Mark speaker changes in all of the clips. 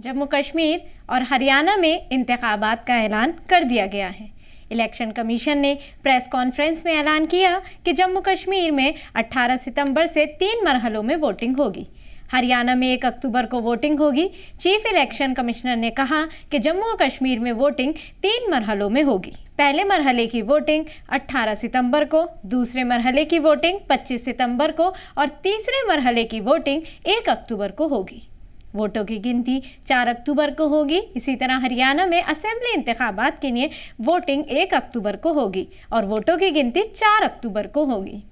Speaker 1: जम्मू कश्मीर और हरियाणा में इंतबात का ऐलान कर दिया गया है इलेक्शन कमीशन ने प्रेस कॉन्फ्रेंस में ऐलान किया कि जम्मू कश्मीर में 18 सितंबर से तीन मरहलों में वोटिंग होगी हरियाणा में एक अक्टूबर को वोटिंग होगी चीफ इलेक्शन कमिश्नर ने कहा कि जम्मू कश्मीर में वोटिंग तीन मरहलों में होगी पहले मरहले की वोटिंग 18 सितंबर को दूसरे मरहले की वोटिंग 25 सितंबर को और तीसरे मरहले की वोटिंग 1 अक्टूबर को होगी वोटों की गिनती चार अक्टूबर को होगी इसी तरह हरियाणा में असेंबली इंतबात के लिए वोटिंग एक अक्टूबर को होगी और वोटों की गिनती चार अक्टूबर को होगी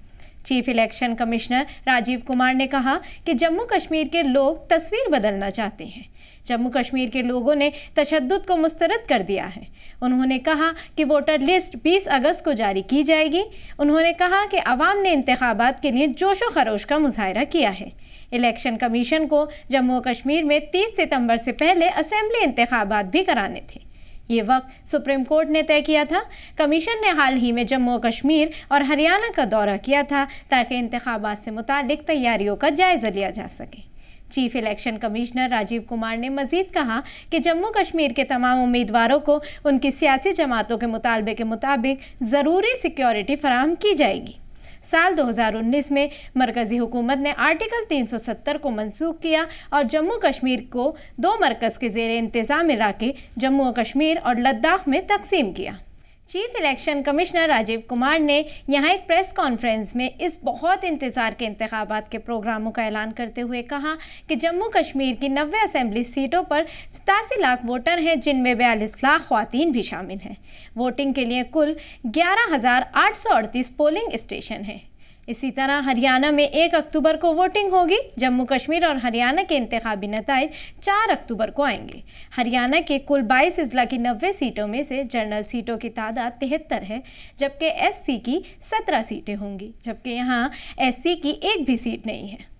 Speaker 1: chief election commissioner Rajiv Kumar ने कहा कि जम्मू कश्मीर के लोग तस्वीर बदलना चाहते हैं जम्मू कश्मीर के लोगों ने तशद को मुस्तरद कर दिया है उन्होंने कहा कि वोटर लिस्ट 20 अगस्त को जारी की जाएगी उन्होंने कहा कि आवाम ने इंतबात के लिए जोश व खरोश का मुजाहरा किया है इलेक्शन कमीशन को जम्मू कश्मीर में 30 सितंबर से पहले असम्बली इंतबात भी कराने थे ये वक्त सुप्रीम कोर्ट ने तय किया था कमीशन ने हाल ही में जम्मू कश्मीर और हरियाणा का दौरा किया था ताकि इंतबात से मुतक तैयारियों का जायज़ा लिया जा सके chief election commissioner Rajiv Kumar ने मजीद कहा कि जम्मू कश्मीर के तमाम उम्मीदवारों को उनकी सियासी जमातों के मुतालबे के मुताबिक ज़रूरी सिक्योरिटी फराहम की जाएगी साल 2019 में मरकज़ी हुकूमत ने आर्टिकल 370 को मनसूख किया और जम्मू कश्मीर को दो मरकज़ के जेर इंतज़ाम इलाके जम्मू और कश्मीर और लद्दाख में तकसीम किया chief election commissioner Rajiv Kumar ने यहाँ एक प्रेस कॉन्फ्रेंस में इस बहुत इंतज़ार के इंतबात के प्रोग्रामों का ऐलान करते हुए कहा कि जम्मू कश्मीर की नबे असम्बली सीटों पर सतासी लाख वोटर हैं जिनमें बयालीस लाख खुतिन भी शामिल हैं वोटिंग के लिए कुल ग्यारह पोलिंग स्टेशन हैं इसी तरह हरियाणा में एक अक्टूबर को वोटिंग होगी जम्मू कश्मीर और हरियाणा के इंतबी नतज चार अक्टूबर को आएंगे हरियाणा के कुल बाईस अजला की नब्बे सीटों में से जनरल सीटों की तादाद तिहत्तर है जबकि एससी की सत्रह सीटें होंगी जबकि यहाँ एससी की एक भी सीट नहीं है